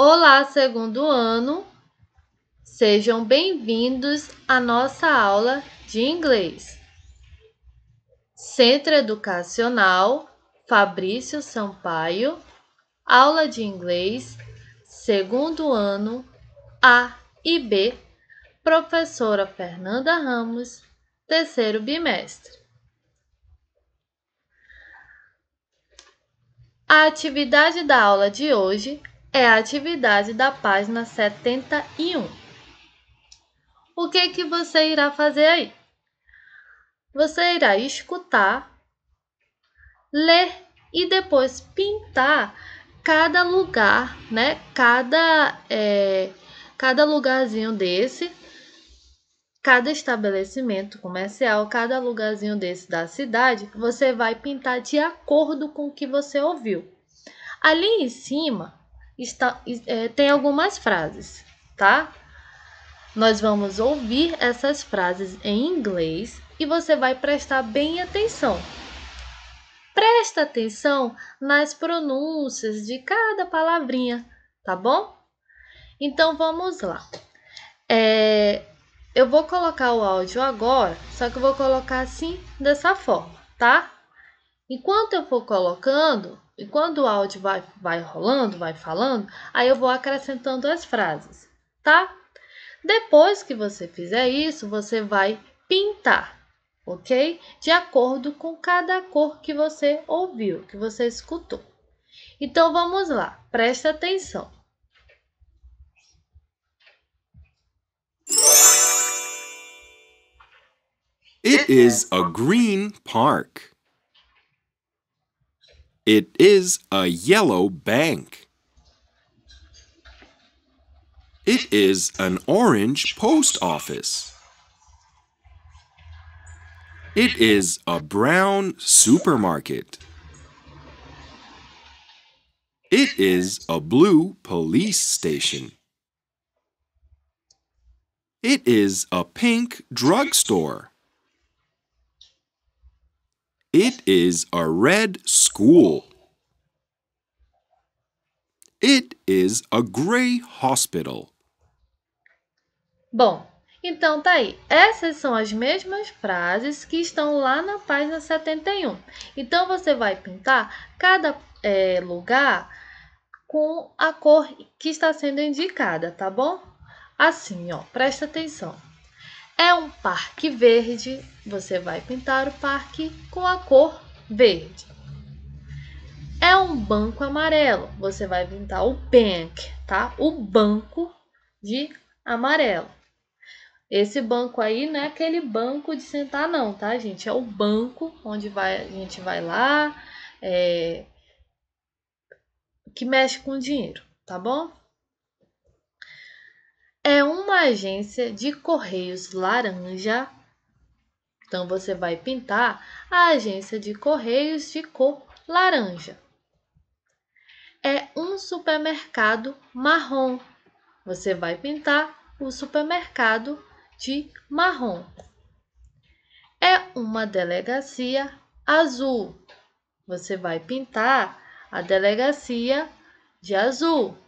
Olá, segundo ano. Sejam bem-vindos à nossa aula de inglês. Centro Educacional Fabrício Sampaio, aula de inglês, segundo ano A e B, professora Fernanda Ramos, terceiro bimestre. A atividade da aula de hoje é a atividade da página 71. O que, que você irá fazer aí? Você irá escutar, ler e depois pintar cada lugar, né? Cada, é, cada lugarzinho desse, cada estabelecimento comercial, cada lugarzinho desse da cidade, você vai pintar de acordo com o que você ouviu. Ali em cima está, é, tem algumas frases, tá? Nós vamos ouvir essas frases em inglês e você vai prestar bem atenção. Presta atenção nas pronúncias de cada palavrinha, tá bom? Então vamos lá. É, eu vou colocar o áudio agora, só que eu vou colocar assim, dessa forma, tá? Enquanto eu for colocando, e quando o áudio vai, vai rolando, vai falando, aí eu vou acrescentando as frases, tá? Depois que você fizer isso, você vai pintar, ok? De acordo com cada cor que você ouviu, que você escutou. Então vamos lá, presta atenção. It is a green park. It is a yellow bank. It is an orange post office. It is a brown supermarket. It is a blue police station. It is a pink drugstore. It is a red school. It is a gray hospital. Bom, então tá aí. Essas são as mesmas frases que estão lá na página 71. Então você vai pintar cada é, lugar com a cor que está sendo indicada, tá bom? Assim, ó, presta atenção. É um parque verde, você vai pintar o parque com a cor verde. É um banco amarelo, você vai pintar o bank, tá? O banco de amarelo. Esse banco aí não é aquele banco de sentar não, tá, gente? É o banco onde vai, a gente vai lá, é, que mexe com dinheiro, tá bom? agência de correios laranja, então você vai pintar a agência de correios de cor laranja. É um supermercado marrom. Você vai pintar o supermercado de marrom. É uma delegacia azul. Você vai pintar a delegacia de azul.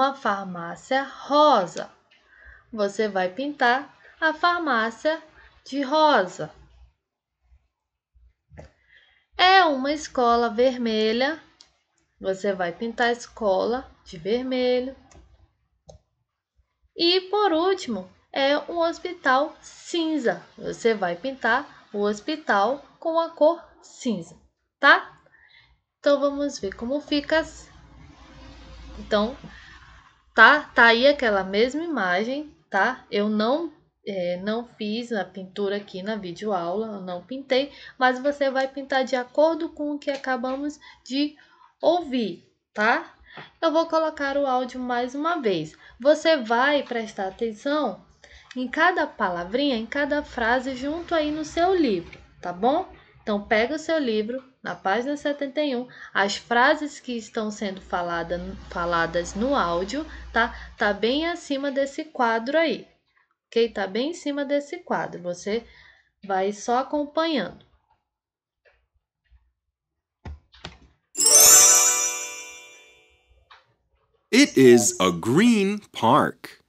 uma farmácia rosa. Você vai pintar a farmácia de rosa. É uma escola vermelha. Você vai pintar a escola de vermelho. E por último, é um hospital cinza. Você vai pintar o hospital com a cor cinza, tá? Então vamos ver como fica. Assim. Então, tá? Tá aí aquela mesma imagem, tá? Eu não é, não fiz a pintura aqui na videoaula, não pintei, mas você vai pintar de acordo com o que acabamos de ouvir, tá? Eu vou colocar o áudio mais uma vez. Você vai prestar atenção em cada palavrinha, em cada frase junto aí no seu livro, tá bom? Então pega o seu livro, na página 71, as frases que estão sendo falada, faladas no áudio, tá? Tá bem acima desse quadro aí, ok? Tá bem em cima desse quadro, você vai só acompanhando. It is a green park.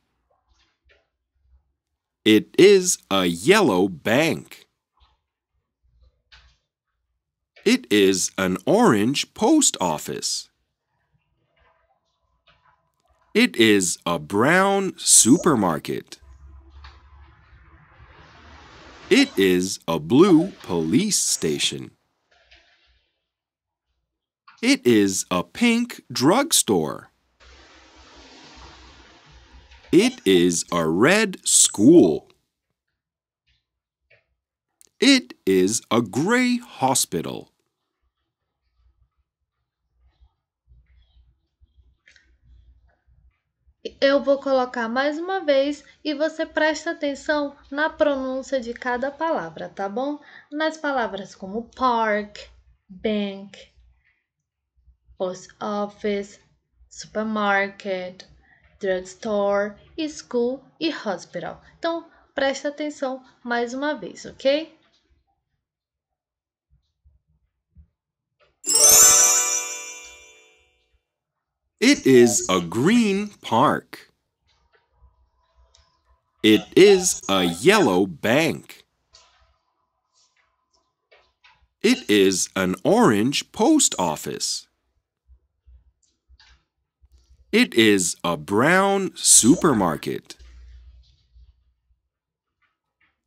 It is a yellow bank. It is an orange post office. It is a brown supermarket. It is a blue police station. It is a pink drugstore. It is a red school. It is a gray hospital. Eu vou colocar mais uma vez e você presta atenção na pronúncia de cada palavra, tá bom? Nas palavras como park, bank, post office, supermarket, drugstore, school e hospital. Então, presta atenção mais uma vez, ok? It is a green park. It is a yellow bank. It is an orange post office. It is a brown supermarket.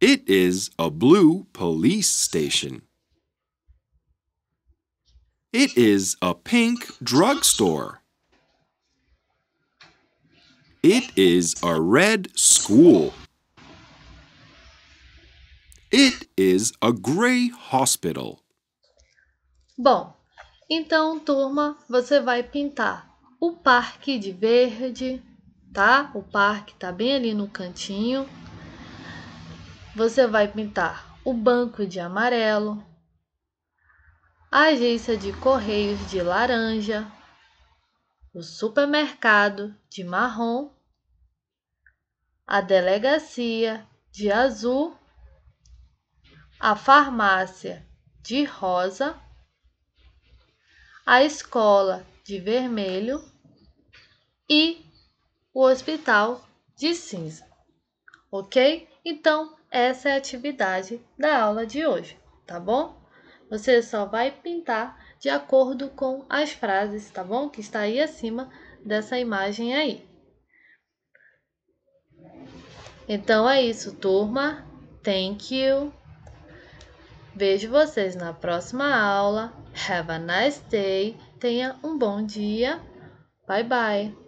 It is a blue police station. It is a pink drugstore. It is a red school. It is a gray hospital. Bom, então, turma, você vai pintar o parque de verde, tá? O parque tá bem ali no cantinho. Você vai pintar o banco de amarelo, a agência de correios de laranja, o supermercado de marrom, a delegacia de azul, a farmácia de rosa, a escola de vermelho e o hospital de cinza. Ok? Então, essa é a atividade da aula de hoje, tá bom? Você só vai pintar de acordo com as frases, tá bom? Que está aí acima dessa imagem aí. Então é isso, turma. Thank you. Vejo vocês na próxima aula. Have a nice day. Tenha um bom dia. Bye bye.